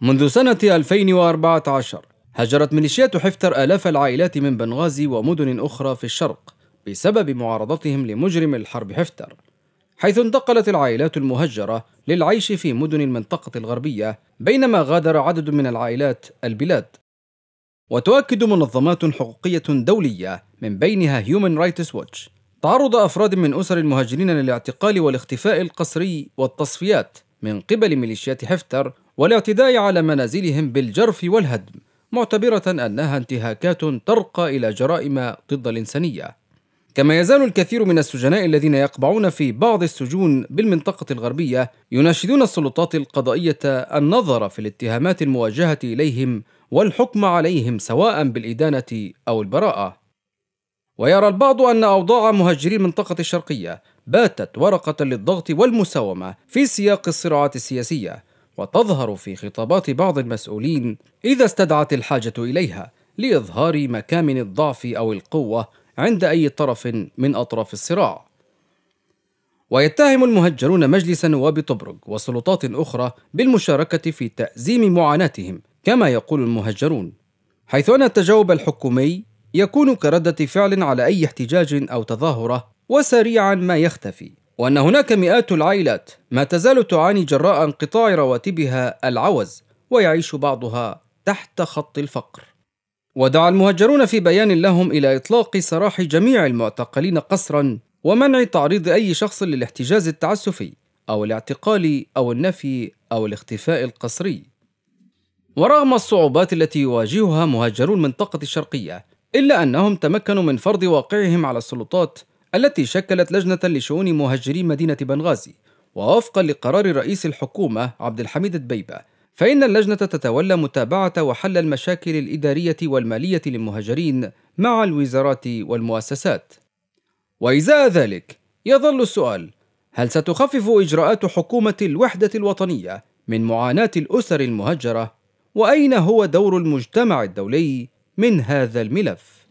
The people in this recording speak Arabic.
منذ سنة 2014 هجرت ميليشيات حفتر آلاف العائلات من بنغازي ومدن أخرى في الشرق بسبب معارضتهم لمجرم الحرب حفتر حيث انتقلت العائلات المهجرة للعيش في مدن المنطقة الغربية بينما غادر عدد من العائلات البلاد وتؤكد منظمات حقوقية دولية من بينها Human رايتس Watch تعرض أفراد من أسر المهاجرين للاعتقال والاختفاء القسري والتصفيات من قبل ميليشيات حفتر والاعتداء على منازلهم بالجرف والهدم معتبرة أنها انتهاكات ترقى إلى جرائم ضد الإنسانية كما يزال الكثير من السجناء الذين يقبعون في بعض السجون بالمنطقة الغربية يناشدون السلطات القضائية النظر في الاتهامات الموجهة إليهم والحكم عليهم سواء بالإدانة أو البراءة ويرى البعض أن أوضاع مهاجري المنطقة الشرقية باتت ورقة للضغط والمساومة في سياق الصراعات السياسية وتظهر في خطابات بعض المسؤولين إذا استدعت الحاجة إليها لإظهار مكامن الضعف أو القوة عند أي طرف من أطراف الصراع. ويتهم المهجرون مجلس نواب طبرق وسلطات أخرى بالمشاركة في تأزيم معاناتهم كما يقول المهجرون، حيث أن التجاوب الحكومي يكون كردة فعل على أي احتجاج أو تظاهرة وسريعا ما يختفي، وأن هناك مئات العائلات ما تزال تعاني جراء انقطاع رواتبها العوز ويعيش بعضها تحت خط الفقر ودعا المهجرون في بيان لهم إلى إطلاق سراح جميع المعتقلين قسرا ومنع تعريض أي شخص للاحتجاز التعسفي أو الاعتقال أو النفي أو الاختفاء القسري ورغم الصعوبات التي يواجهها مهاجرو المنطقة الشرقية إلا أنهم تمكنوا من فرض واقعهم على السلطات التي شكلت لجنة لشؤون مهجري مدينة بنغازي ووفقا لقرار رئيس الحكومة عبد الحميد البيبة فإن اللجنة تتولى متابعة وحل المشاكل الإدارية والمالية للمهاجرين مع الوزارات والمؤسسات وإزاء ذلك يظل السؤال هل ستخفف إجراءات حكومة الوحدة الوطنية من معاناة الأسر المهجرة؟ وأين هو دور المجتمع الدولي من هذا الملف؟